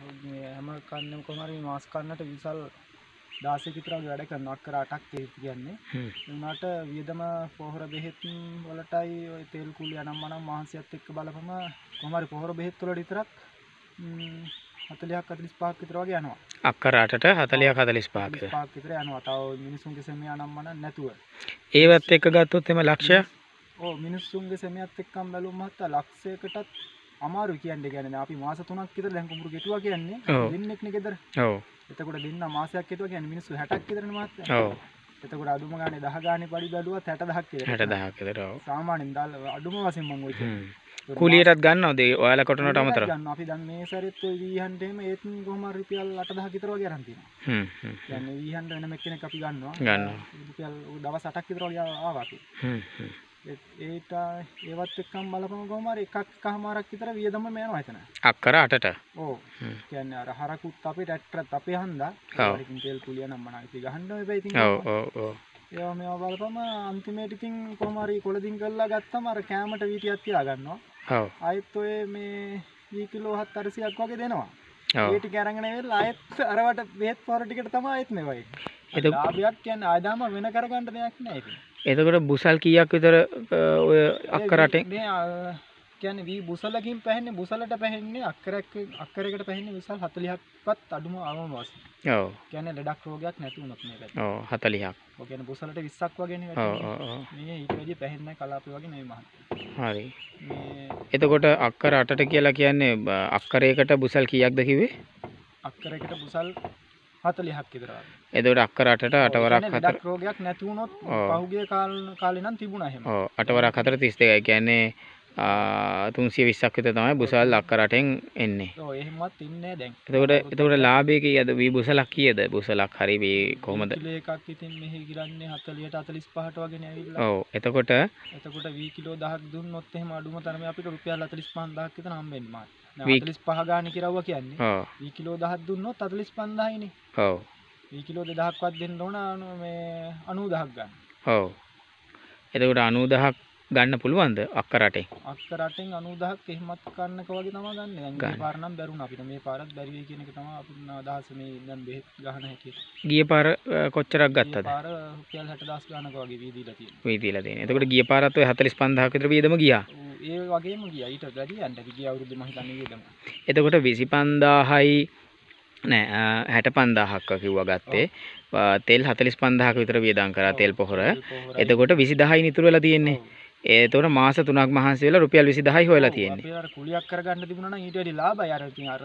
හැම කන්නම කොමරි මාස් කන්නට විසල් දාසය විතරක් වැඩ කරන නොට් කර අටක් තේත් කියන්නේ. උනාට වියදම පොහොර බෙහෙත් වලටයි ওই තෙල් කුලි අනම් මනම් මහන්සියත් එක්ක බලපම කොමරි පොහොර බෙහෙත් වල විතරක් 40ක් 45ක් විතර වගේ යනවා. අක්කර අටට 40ක් 45ක් විතර. 45ක් විතර යනවා. තව මිනිසුන්ගේ සෙමිය අනම් මනම් නැතුව. ඒවත් එක්ක ගත්තොත් එම ලක්ෂය ඔව් මිනිසුන්ගේ සෙමියත් එක්කම බැලුවම හත්තා ලක්ෂයකටත් අමාරු කියන්න ගැන අපි මාස තුනක් විතර දැන් කුඹුරු ගෙටුවා කියන්නේ දෙන්නෙක් නේ ගෙදර. ඔව්. එතකොට දෙන්න මාසයක් ගෙටුවා කියන්නේ මිනිස්සු 60ක් විතරනේ මාත්. ඔව්. එතකොට අඩුම ගානේ 10 ගානේ පඩි බැලුවත් 60000ක් විතර. 60000ක් විතර ඔව්. සාමාන්‍යයෙන් දාල අඩුම වශයෙන් මම ඔය කියන්නේ. කුලියටත් ගන්නවද ඔයාලා කොටනට අමතරව? ගන්න අපි දැන් මේ සැරෙත් ඔය 200න්ට එහෙම ඒත් කොහොම හරි රුපියල් 8000ක් විතර වගේ අරන් තියෙනවා. හ්ම් හ්ම්. දැන් 200න්ට වෙනම එක්කෙනෙක් අපි ගන්නවා. ගන්නවා. රුපියල් දවස් 8ක් විතර වගේ ආවා අපි. හ්ම් හ්ම්. ඒට ඒවත් එක්කම් බලපම ගොමර එකක් කහමාරක් විතර වියදම මේනවා එතන. අක්කර අටට. ඕ. කියන්නේ අර හරකුත් අපේ ටැක්ටරත් අපේ හන්දා. ඒකින් තෙල් කුලිය නම් මන ඉති ගහන්න ඕනේ ඉතින්. ඔව් ඔව් ඔව්. ඒවා මේවා බලපම අන්තිමේට ඉතින් කොහමාරි කොළදින් කරලා ගත්තම අර කෑමට වීටියක් තියා ගන්නවා. ඔව්. ආයෙත් ඔය මේ 2 කිලෝ 700ක් වගේ දෙනවා. ඔව්. ඒ ටික අරගෙන ඇවිල්ලා ආයෙත් අරවට බෙහෙත් පොර ටිකට තමයි ආයෙත් මේවයි. ලාභයක් කියන්නේ ආදාම වෙන කරගන්න දෙයක් නෑ ඉතින්. එතකොට බුසල් කියක් විතර ඔය අක්කරටෙන් කියන්නේ වී බුසලකින් පැහෙන්නේ බුසලට පැහෙන්නේ අක්කරක් අක්කරයකට පැහෙන්නේ විසල් 40ක්වත් අඩුම අමම වශයෙන්. ඔව්. කියන්නේ ලඩක් රෝගයක් නැති වුණොත් මේ පැත්තේ. ඔව් 40ක්. ඔව් කියන්නේ බුසලට 20ක් වගේනේ වැටෙන්නේ. මේ ඊට වැඩි පැහෙන්නේ කලාපේ වගේ නෙවෙයි මහත්තයා. හරි. මේ එතකොට අක්කර 8ට කියලා කියන්නේ අක්කරයකට බුසල් කීයක්ද කිව්වේ? අක්කරයකට බුසල් 40ක් විතර වගේ. එතකොට අක්ක රටට අටවරක් හතර රෝගයක් නැති වුණොත් පහුගිය කාලේ නම් තිබුණා එහෙම. ඔව් අටවරක් හතර 32යි. කියන්නේ තුන්සිය විස්සක් විතර තමයි බුසල් අක්ක රටෙන් එන්නේ. ඔව් එහෙමත් ඉන්නේ දැන්. එතකොට එතකොට ලාභය කීයද? වී බුසලක් කීයද? බුසලක් හරි මේ කොහමද? කිලෝ එකක් ඉතින් මෙහි ගිරන්නේ 40ට 45ට වගේ නෑවිලා. ඔව්. එතකොට එතකොට වී කිලෝ 10ක් දුන්නොත් එහෙම අඩුම තරමේ අපිට රුපියල් 45000ක් විතර හම්බෙන්නේ මාත්. 45 ගානේ කිරවුවා කියන්නේ. ඔව්. වී කිලෝ 10ක් දුන්නොත් 45000යිනේ. ඔව්. වී කිලෝ 2000ක්වත් දෙන්න ඕන මේ 90000ක් ගන්න. ඔව්. එතකොට 90000ක් ගන්න පුළුවන්ද අක්ක රටේ අක්ක රටෙන් 90000ක් එහෙමත් ගන්නක වගේ තමයි ගන්න. දැන් මේ පාර නම් බැරුණා අපිට. මේ පාරත් බැරි වෙයි කියන එක තමයි අපි අදහස මේ දැන් බෙහෙත් ගන්න හැටි. ගිය පාර කොච්චරක් ගත්තද? පාර රුපියල් 60000 ගන්නක වගේ වීදීලා තියෙනවා. වීදීලා තියෙනවා. එතකොට ගිය පාරත් ඔය 45000ක විතර වියදම ගියා. ඒ වගේම ගියා. ඊට වැඩි යන්න ගිය අවුරුද්දේ මම හිතන්නේ වියදම. එතකොට 25000යි නෑ හැට පන්දාහක්ක කිව්ව ගත්තේ තෙල් හතලිස් පන්දාහක විතර වියදං කරා තෙල් පොහොර එතකොට විසි දහයි නිතුරල තියෙන්නේ ඒතකොට මාස 3ක් මහන්සි වෙලා රුපියල් 20000යි හොයලා තියෙන්නේ. අපි අර කුලියක් කරගන්න තිබුණා නම් ඊට වැඩි ලාභයි. අර ඉතින් අර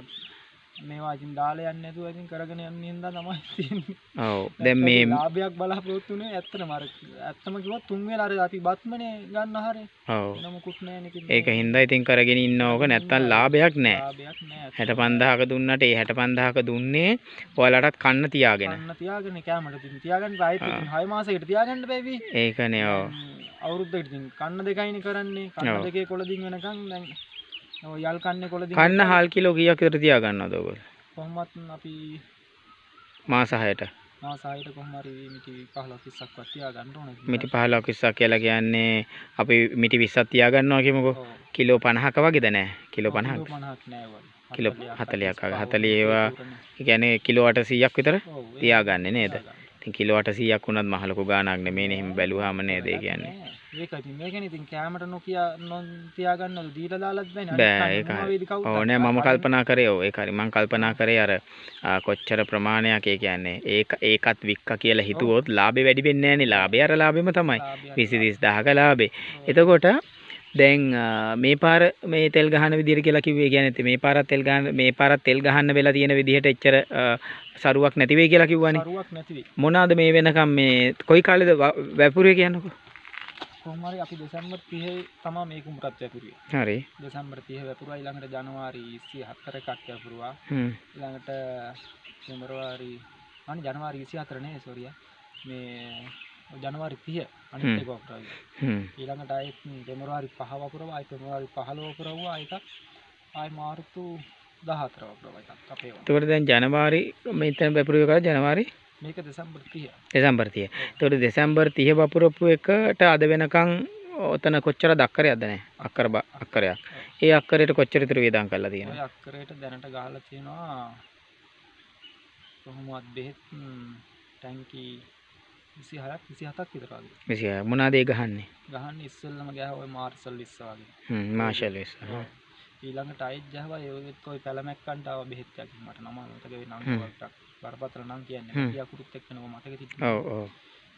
මේවා ඉතින් දාලා යන්නේ නැතුව ඉතින් කරගෙන යන්නේ හින්දා තමයි තියෙන්නේ. ඔව්. දැන් මේ ලාභයක් බලාපොරොත්තු වෙන්නේ ඇත්තටම අර ඇත්තම කිව්වොත් තුන් වෙලා අර අපි බත්මනේ ගන්න හරිය. ඔව්. නමුකුත් නෑනේ කිව්වේ. ඒක හින්දා ඉතින් කරගෙන ඉන්න ඕක නැත්තම් ලාභයක් නෑ. ලාභයක් නෑ. 65000ක දුන්නට ඒ 65000ක දුන්නේ ඔයාලටත් කන්න තියාගෙන. කන්න තියාගෙන කැමරට ඉතින් තියාගන්න ආයෙත් ඉතින් 6 මාසයකට තියාගන්න බෑවි. ඒකනේ ඔව්. අවුරුද්දකට ඉතින් කන්න දෙකයිනේ කරන්නේ. කන්න දෙකේ කොළදින් වෙනකන් දැන් යල් කන්නේ කොළ කන්න හාල් කිලෝ කීයක් විතර තියා ගන්නවද ඔබ? කොහොමත් අපි මාස 6ට මාස 6ට කොහොම හරි මිටි 15 20ක්වත් තියා ගන්න ඕනේ. මිටි 15 20ක් කියලා කියන්නේ අපි මිටි 20ක් තියා ගන්නවා කියමුකෝ. කිලෝ 50ක වගේද නැහැ. කිලෝ 50ක්. කිලෝ 50ක් නෑ වගේ. කිලෝ 40ක් 40 ඒවා කියන්නේ කිලෝ 800ක් විතර තියාගන්නේ නේද? ඉතින් කිලෝ 800ක් වුණත් මහ ලොකු ගාණක් නෙමෙයිනේ එහෙම බැලුවාම නේද ඒ කියන්නේ ඒක ඉතින් මේකනේ ඉතින් කැමරට නොකිය තියාගන්නවද දීලා දාලත් බෑනේ බෑ ඒක ඕ නෑ මම කල්පනා කරේ ඔව් ඒක හරි මම කල්පනා කරේ අර කොච්චර ප්‍රමාණයක් ඒ කියන්නේ ඒක ඒකත් වික්කා කියලා හිතුවොත් ලාභේ වැඩි වෙන්නේ නෑනේ ලාභේ අර ලාභෙම තමයි 20 30000ක ලාභේ එතකොට දැන් මේ පාර මේ තෙල් ගහන විදිහට කියලා කිව්වේ කියන්නේ නැත්තේ මේ පාරත් තෙල් ගහන මේ පාරත් තෙල් ගහන්න වෙලා තියෙන විදිහට එච්චර සරුවක් නැති වෙයි කියලා කිව්වනේ සරුවක් නැති වෙයි මොනවාද මේ වෙනකම් මේ කොයි කාලෙද වැපුරේ කියන්නකෝ කොහොම හරි අපි දෙසැම්බර් 30 තමයි මේ කුඹරත් වැපුරුවේ හරි දෙසැම්බර් 30 වැපුරුවා ඊළඟට ජනවාරි 27 එකක් වැපුරුවා ඊළඟට පෙබරවාරි අනේ ජනවාරි 24 නේ සෝරිය මේ ජනවාරි තිය අනිත ගොක්ටයි ඊළඟට අයත් ජැමරවාරි පහවපුරවා අයි පෙමවාරි පහලෝකරවා අයක අයි මාර්තු තොට දැන් ජනවාරි මෙතන පැපුරුවක ජනවාරි දෙසම්බර්තිය තොට දෙසම්බර් තිය බපුරොප්පු එකට අද වෙනකං ඔතන කොච්චර දක්කර අදනෑ අක්කර අක්කරයක් ඒ අක්කරයට කොච්චරිතුර වේදන් කලා තියෙන අක්කරයට දැනට ගාල තියෙනවා කොහොමත් බෙහෙත් ටැන්කී විසිහලක් විසිහතක් විතරගේ විසි මොනාදේ ගහන්නේ ගහන්න ඉස්සල්ලම ගැහව මාර්සල් ඉස්සවාගේ මාශල් වෙස් ඊළඟට අයිත් ජහව යෝගෙත්කොයි පැළමැක්කන්ටාව බෙහෙත්තයක් මට නම මතක නම්ටක් බරපතර නම් කියන්න යකුරුත් එක්කනව මතක ති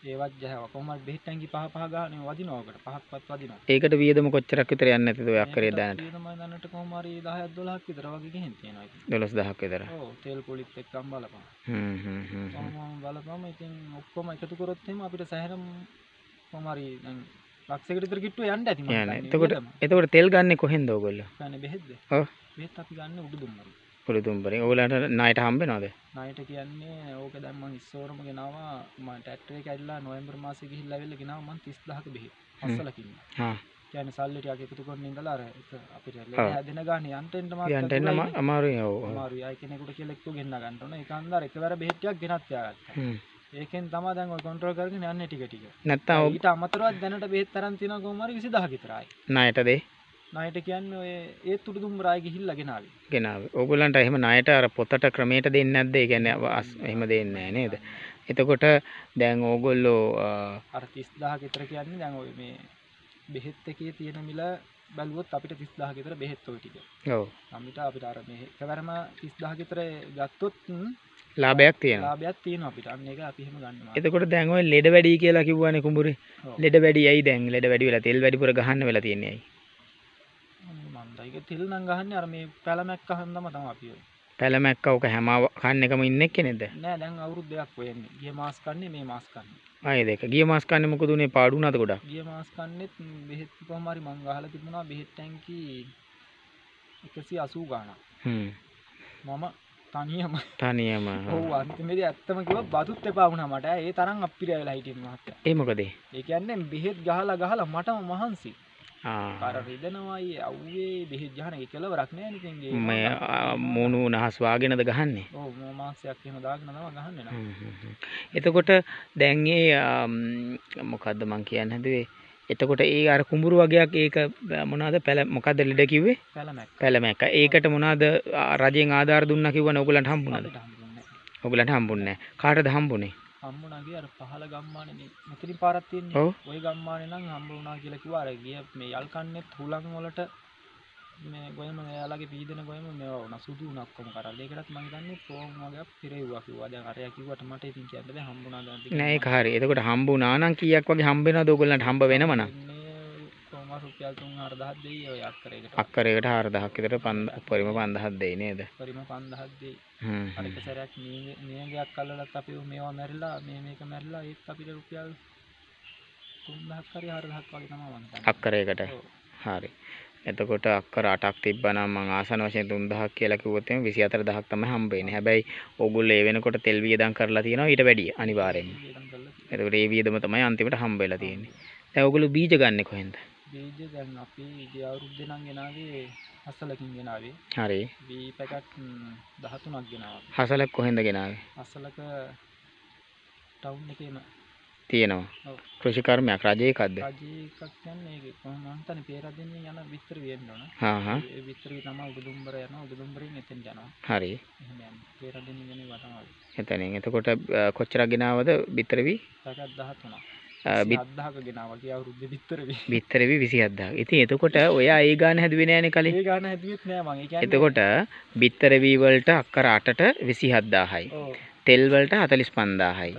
ඒවත් ජහව කොහොමද බෙහෙත් ටැංකි පහ පහ ගන්න වදිනවා ඔකට පහක්වත් වදිනවා. ඒකට වියදම කොච්චරක් විතර යන්නේ නැතිද ඔය අක්කරේ දාන්නට? වියදම දාන්නට කොහොම හරි 10ක් 12ක් විතර වගේ ගෙහින් තියෙනවා ඉතින්. 12000ක් විතර. ඔව් තෙල් කුලිත් එක්කම බලපන්. හ්ම් හ්ම් හ්ම්. කොහොම බලපන් ඉතින් ඔක්කොම එකතු කරොත් එහෙම අපිට සැහැරම කොහොම හරි දැන් ලක්ෂයකට විතර කිට්ටුව යන්න ඇති මම. එතකොට එතකොට තෙල් ගන්නේ කොහෙන්ද ඔයගොල්ලෝ? ගන්නේ බෙහෙත්ද? ඔව්. බෙහෙත් අපි ගන්න උඩුදුම්මරු. කුළුතුම්පරේ ඔයාලට ණයට හම්බෙනවද ණයට කියන්නේ ඕක දැන් මම ඉස්සෝරම ගෙනාවා මම ට්‍රැක්ටර් එක ඇරිලා නොවැම්බර් මාසේ ගිහිල්ලා ඇවිල්ලා ගෙනාවා මම 30000ක බෙහෙත් අස්සලා කිව්වා හා කියන්නේ සල්ලි ටිකක් එකතු කරන ඉඳලා අර අපිට හැදෙන ගානේ යන්ටෙන්ට මාත් යන්ටෙන්න අමාරුයි ඔව් අමාරුයි අය කෙනෙකුට කියලා එක්ක ගෙන්න ගන්න ඕන ඒක අන්දාර එකවර බෙහෙත් ටිකක් ගෙනත් තියාගත්තා ඒකෙන් තමයි දැන් ඔය කන්ට්‍රෝල් කරගෙන යන්නේ ටික ටික නැත්තම් ඊට අමතරව දැනට බෙහෙත් තරම් තියෙනවා කොහොම හරි 20000 විතරයි ණයට දෙයි ණයට කියන්නේ ඔය ඒ තුරුදුම් රාය ගිහිල්ලා ගෙනාවේ. ගෙනාවේ. ඕගොල්ලන්ට එහෙම ණයට අර පොතට ක්‍රමයට දෙන්නේ නැද්ද? ඒ කියන්නේ එහෙම දෙන්නේ නැහැ නේද? එතකොට දැන් ඕගොල්ලෝ අර 30000 ගෙතර කියන්නේ දැන් ඔය මේ බෙහෙත් එකේ තියෙන මිල බැලුවොත් අපිට 30000 ගෙතර බෙහෙත් ඔය ටික. ඔව්. අපිට අපිට අර මේ එකවරම 30000 ගෙතර ගත්තොත් ලාභයක් තියෙනවා. ලාභයක් තියෙනවා අපිට. අන්න ඒක අපි එහෙම ගන්නවා. එතකොට දැන් ඔය ලෙඩ වැඩි කියලා කිව්වනේ කුඹුරේ. ලෙඩ වැඩි ඇයි දැන් ලෙඩ වැඩි වෙලා තෙල් වැඩිපුර ගහන්න වෙලා තියන්නේ ඇයි? ඒක තිල් නම් ගහන්නේ අර මේ පැලමැක්ක හන්දම තමයි අපි ඔය. පැලමැක්ක ඔක හැම කන්න එකම ඉන්න එක්කෙනෙක්ද? නෑ දැන් අවුරුදු දෙකක් වෙන්නේ. ගිය මාස් කන්නේ මේ මාස් කන්නේ. ආයේ දෙක. ගිය මාස් කන්නේ මොකද උනේ පාඩු වුණාද ගොඩක්? ගිය මාස් කන්නේත් බෙහෙත් කොහොම හරි මං ගහලා තිබුණා බෙහෙත් ටැංකි 180 ගාණක්. හ්ම්. මම තනියම තනියම ඔව් අන්තිමේදී ඇත්තම කිව්වා බතුත් එපා වුණා මට. ඒ තරම් අප්පිරිය වෙලා හිටින්න මහත්තයා. ඒ මොකද? ඒ කියන්නේ බෙහෙත් ගහලා ගහලා මටම මහන්සි. කර රිදනවායි අව්වේ බිහිත් ගහන එක කෙලවරක් නෑ නිකන්ගේ මේ මුණු නහස්වාගෙනද ගහන්නේ ඔව් මාසයක් එහෙම දාගෙන තමයි ගහන්නේ නම එතකොට දැන් ඒ මොකද්ද මං කියන්න හදුවේ එතකොට ඒ අර කුඹුරු වගේක් ඒක මොනවාද පැල මොකද්ද ලෙඩ කිව්වේ පැලමැක්ක පැලමැක්ක ඒකට මොනවාද රජෙන් ආධාර දුන්නා කිව්වනේ ඔයගලන්ට හම්බුණාද ඔයගලන්ට හම්බුන්නේ නැහැ කාටද හම්බුනේ හම්බුනගේ අර පහල ගම්මානන මෙතරින් පාරත්තියෙන් ඔය ගම්මාන නම් හම්බුනා කියලකිව අරගිය මේ යල් කන්නෙත් හුලන් වලට මේ ගොයම යාලගේ පීදන ගොයම මේ වන සුදු නක්කොම කරලෙකටත් මහිතන්නේ පෝම් වගේ පිරෙව්වකිවාද අරයකිවට මට ඉතින් කියන්නද හම්බුනා නෑ කාරය එතකොට හම්බුනානම් කියක් වගේ හම්බෙන දෝගලට හම්බ වෙනවන රුපියල් 3000 දෙයි ඔය අක්කරයකට. අක්කරයකට 4000ක් විතර 5000 පරිම 5000ක් දෙයි නේද? පරිම 5000ක් දෙයි. හ්ම්. අනික සැරයක් නියගයක් අල්ලලත් අපි මේවා මැරිලා මේ මේක මැරිලා ඒත් අපිට රුපියල් 3000ක් හරි 4000ක් වගේ තමයි වන්දන. අක්කරයකට. හරි. එතකොට අක්කර 8ක් තිබ්බනම් මං ආසන වශයෙන් 3000ක් කියලා කිව්වොත් එimhe 24000ක් තමයි හම්බ වෙන්නේ. හැබැයි ඕගොල්ලෝ ඒ වෙනකොට තෙල් වියදම් කරලා තියෙනවා ඊට වැඩිය අනිවාර්යයෙන්ම. එතකොට ඒ වියදම තමයි අන්තිමට හම්බ වෙලා තියෙන්නේ. දැන් ඕගොල්ලෝ බීජ ගන්නෙ කොහෙන්ද? බීජ දැන් අපි ඉදිය අවුරුද්දේ නම් ගෙනාවේ අසලකින් ගෙනාවේ හරි වී පැකට් 13ක් ගෙනාවා අසලක් කොහෙන්ද ගෙනාවේ අසලක ටවුන් එකේම තියෙනවා කෘෂි කර්මයක් රජයේ එකක්ද රජයේ එකක් කියන්නේ ඒක කොහොමද හිතන්නේ පේරදෙන්නේ යන විස්තර වෙන්න ඕන හා හා ඒ විස්තරේ තමයි උඩුදුම්බර යනවා උඩුදුම්බරෙන් එතෙන් යනවා හරි එහෙම යනවා පේරදෙන්නේ යන්නේ වටනවා එතනින් එතකොට කොච්චරක් ගෙනාවද විතරවි පැකට් 13ක් බිත්තරවි විසි අද්දා ඉති එතකොට ඔය ඒ ගාන හැදුවෙන යන කලින් එතකොට බිත්තරවීවලට අක්කර අටට විසි හද්දාහයි තෙල්වලට හතලිස් පන්දාහයි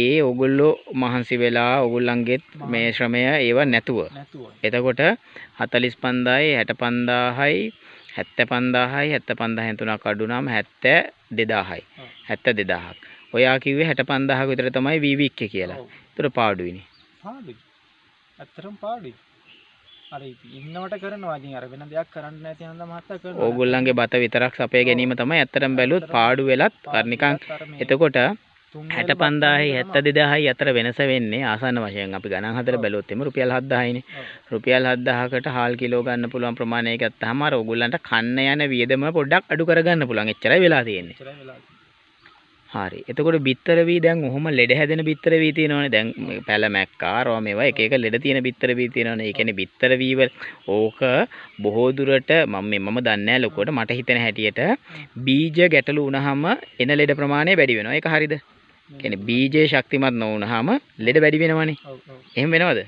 ඒ ඔගුල්ලෝ මහන්සි වෙලා ඔගුල්ලන්ගෙත් මේ ශ්‍රමය ඒව නැතුව එතකොට හතලිස් පන්දායි හැට පන්දාහයි හැත්ත පන්දාහයි හැත්ත පන්දා හැතුනක් අඩුනම් හැත්ත දෙදාහයි හැත්ත දෙදාහක් ඔයා කිව්වේ 65000ක විතර තමයි වීවික්කේ කියලා. ඒතර පාඩුයිනේ. පාඩුයි. ඇත්තටම පාඩුයි. අර ඉන්නවට කරනවා ඉතින් අර වෙන දෙයක් කරන්න නැති හන්ද මහත්තයා කරනවා. ඕගොල්ලන්ගේ බත විතරක් සපය ගැනීම තමයි ඇත්තටම බැලුවොත් පාඩු වෙලත් අර නිකන් එතකොට 65000යි 72000යි අතර වෙනස වෙන්නේ ආසන්න වශයෙන් අපි ගණන් හදලා බැලුවොත් එimhe රුපියල් 7000යිනේ. රුපියල් 7000කට හාල් කිලෝ ගන්න පුළුවන් ප්‍රමාණයකට තමයි අර ඕගොල්ලන්ට කන්න යන වියදම පොඩ්ඩක් අඩු කරගන්න පුළුවන්. එච්චරයි වෙලා තියෙන්නේ. එච්චරයි වෙලා තියෙන්නේ. හරි එතකොට බිත්තර වී දැන් ඔහොම ලෙඩ හැදෙන බිත්තර වී තියෙනවනේ දැන් පැල මැක්කා රෝ මේවා එක එක ලෙඩ තියෙන බිත්තර වී තියෙනවනේ ඒ කියන්නේ බිත්තර වීවල ඕක බොහෝ දුරට මම මේ මම දන්නේ නැහැ ලොකුවට මට හිතෙන හැටියට බීජ ගැටලු වුණාම එන ලෙඩ ප්‍රමාණය වැඩි වෙනවා ඒක හරිද කියන්නේ බීජේ ශක්තිමත් නොවුනහම ලෙඩ වැඩි වෙනවනේ එහෙම වෙනවද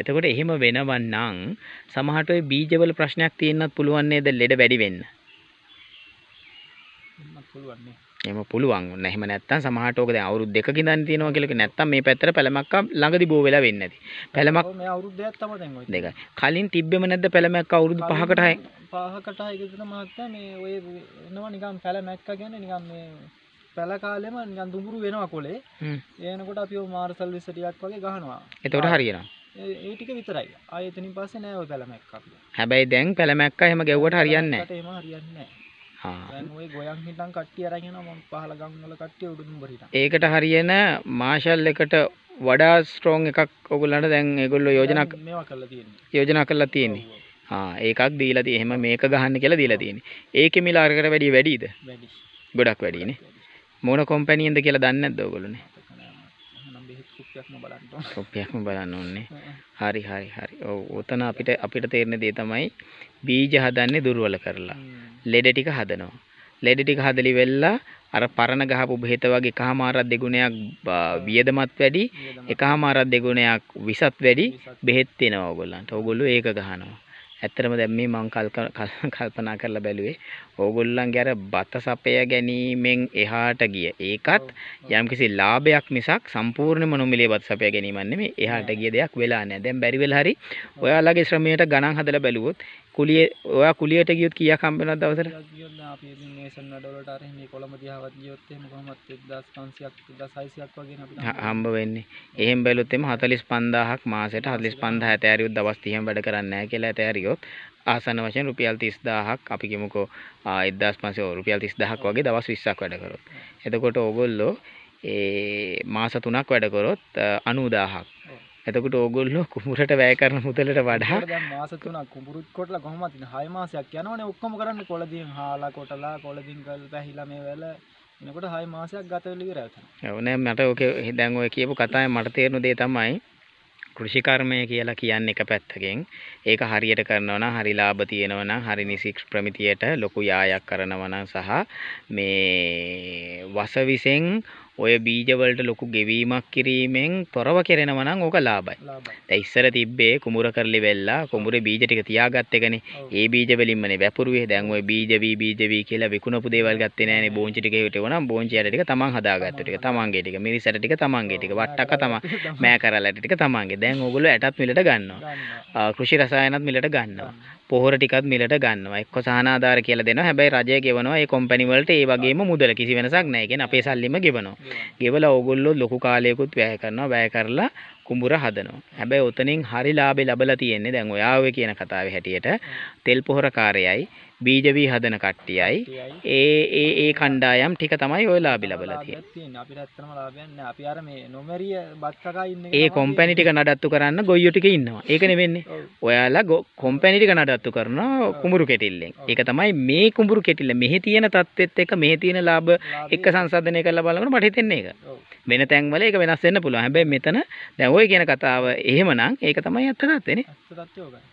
එතකොට එහෙම වෙනවන් නම් සමහරට ওই බීජවල ප්‍රශ්නයක් තියෙන්නත් පුළුවන් නේද ලෙඩ වැඩි වෙන්න පුළුවන් නේ. එහෙම පුළුවන්. ඔන්න එහෙම නැත්තම් සමහරට ඕක දැන් අවුරුදු දෙකකින් දන් තියනවා කියලා කිව්වොත් නැත්තම් මේ පැත්තට පැලමක් ළඟදී බෝ වෙලා වෙන්නේ නැති. පැලමක් මේ අවුරුදු දෙකක් තමයි දැන් ඔය. දෙකයි. කලින් තිබ්බෙම නැද්ද පැලමක් අවුරුදු 5කට 6 5කට 6 ගෙදුන මහත්තයා මේ ඔය එනවා නිකන් පැලමක් කියන්නේ නිකන් මේ පැල කාලෙම නිකන් දුඹුරු වෙනවා කොලේ. එනකොට අපි ඔය මාර්සල් විස ටිකක් වගේ ගහනවා. එතකොට හරියනවා. ඒ ටික විතරයි. ආයෙ එතනින් පස්සේ නෑ ඔය පැලමක් අපි. හැබැයි දැන් පැලමක් එහෙම ගැව්වට හරියන්නේ නෑ. ඒකට එහෙම හරියන්නේ නෑ. ඒකට හරියන මාශල් එකට වඩා ස්ට්‍රෝන් එකක් ඔගුලන්ට දැන් ඒගොල්ලෝ යෝජනා යෝජනා කරලා තියෙන්නේ. ආ ඒකක් දීලා තියෙන්නේ. එහෙම මේක ගහන්න කියලා දීලා තියෙන්නේ. ඒකේ මිල අරකට වැඩිය වැඩිද? වැඩි. ගොඩක් වැඩිනේ. මොන කම්පැනියෙන්ද කියලා දන්නේ නැද්ද ඔයගොල්ලෝනේ? කොප්පයක්ම බලන්න ඕනේ. කොප්පයක්ම බලන්න ඕනේ. හරි හරි හරි. ඔව් ඔතන අපිට අපිට තේරෙන දේ තමයි බීජ හදන්නේ දුර්වල කරලා. ලෙඩ ටික හදනවා. ලෙඩ ටික හදලි වෙලා අර පරණ ගහපු බෙහෙත වගේ එකහමාරක් දෙගුණයක් වියදමත් වැඩි එකහමාරක් දෙගුණයක් විසත් වැඩි බෙහෙත් දෙනවා ඕගොල්ලන්ට. ඕගොල්ලෝ ඒක ගහනවා. ඇත්තටම දැන් මේ මම කල්පනා කරලා බැලුවේ ඕගොල්ලන්ගේ අර බත සපය ගැනීමෙන් එහාට ගිය ඒකත් යම්කිසි ලාභයක් මිසක් සම්පූර්ණයෙන්ම නොමිලේ බත සපය ගැනීමක් නෙමෙයි එහාට ගිය දෙයක් වෙලා නැහැ. දැන් බැරි වෙලා හරි ඔයාලගේ ශ්‍රමයට ගණන් හදලා බැලුවොත් කුලිය ඔයා කුලියට ගියොත් කියා කම්පෙනක් දවසට හම්බ වෙන්නේ එහෙම බැලුත්තෙම හතලිස් පන්දාහක් මාසට හතලිස් පන්දහ ඇතෑරියුත් දවස් තියම් වැඩ කරන්න කියලා ඇතෑරියොත් ආසන වශයෙන් රුපියල් තිස් දාහක් අපි කිමුකෝ එදදාස් පන්සේ රුපියල් තිස් දහක් වගේ දවස් විස්සක් වැඩකරොත් එතකොට ඔගොල්ලෝ ඒ මාස තුනක් වැඩකොරොත් අනුදාහක් එතකොට ඕගොල්ලෝ කුඹුරට වැය කරන මුදලට වඩා දැන් මාස 3ක් කුඹුරුත් කොටලා කොහොමද ඉතින් 6 මාසයක් යනවනේ ඔක්කොම කරන්නේ කොළදින් හාලා කොටලා කොළදින් ගල් පැහිලා මේ වෙල එනකොට 6 මාසයක් ගත වෙලා ඉවරයි තමයි. ඔව් නෑ මට ඔකේ දැන් ඔය කියපු කතාවේ මට තේරෙන දේ තමයි කෘෂිකර්මය කියලා කියන්නේ එක පැත්තකින් ඒක හරියට කරනවා නම් හරි ලාභ තියෙනවා නම් හරි නිසි ප්‍රමිතියට ලොකු යායක් කරනවා නම් සහ මේ වස විසෙන් ඔය බීජවලට ලොකු ගෙවීමක් කිරීමෙන් තොරව කෙරෙනවා නම් ඕක ලාභයි. දැන් ඉස්සර තිබ්බේ කුඹුර කරලි වෙල්ලා කුඹුරේ බීජ ටික තියාගත් එකනේ. ඒ බීජ වලින්මනේ වැපුරුවේ. දැන් ඔය බීජ වී බීජ වී කියලා විකුණපු දේවල් ගත්තේ නෑනේ. බෝංචි ටික හේට වුණා. බෝංචි ඇට ටික තමන් හදාගත්ත ටික. තමන්ගේ ටික. මිරිසට ටික තමන්ගේ ටික. වට්ටක්ක තමන්. මෑ කරලා ටික තමන්ගේ. දැන් ඕගොල්ලෝ ඇටත් මිලට ගන්නවා. කෘෂි රසායනත් මිලට ගන්නවා. පොහොර ටිකත් මිලට ගන්නවා එක්ක සහනාධාර කියලා දෙනවා හැබැයි රජය ගෙවනවා ඒ කම්පැනි වලට ඒ වගේම මුදල කිසි වෙනසක් නැහැ කියන්නේ අපේ සල්ලිම ගෙවනවා ගෙවලා ඕගොල්ලෝ ලොකු කාලයකුත් වැය කරනවා වැය කරලා කුඹුර හදනවා. හැබැයි ඔතනින් හරි ලාභේ ලැබලා තියෙන්නේ දැන් ඔයා ඔය කියන කතාවේ හැටියට තෙල් පොහොරකාරයයි බීජ වී හදන කට්ටියයි ඒ ඒ ඒ කණ්ඩායම් ටික තමයි ඔය ලාභේ ලැබලා තියෙන්නේ. අපිට ඇත්තම ලාභයක් නැහැ. අපි අර මේ නොමරිය බත්කකා ඉන්නේ. ඒ කොම්පැනි ටික නඩත්තු කරන්න ගොයියෝ ටික ඉන්නවා. ඒකනේ වෙන්නේ. ඔයාලා කොම්පැනි ටික නඩත්තු කරනවා කුඹුරු කෙටිල්ලෙන්. ඒක තමයි මේ කුඹුරු කෙටිල්ල මෙහි තියෙන தත්ත්වෙත් එක්ක මෙහි තියෙන ලාභ එක්ක සංසන්දනය කරලා බලනකොට මට හිතෙන්නේ ඒක. වෙන තැන්වල ඒක වෙනස් වෙන්න පුළුවන්. හැබැයි මෙතන දැන් ඔය කියන කතාව එහෙමනම් ඒක තමයි ඇත්ත තත්ත්වනේ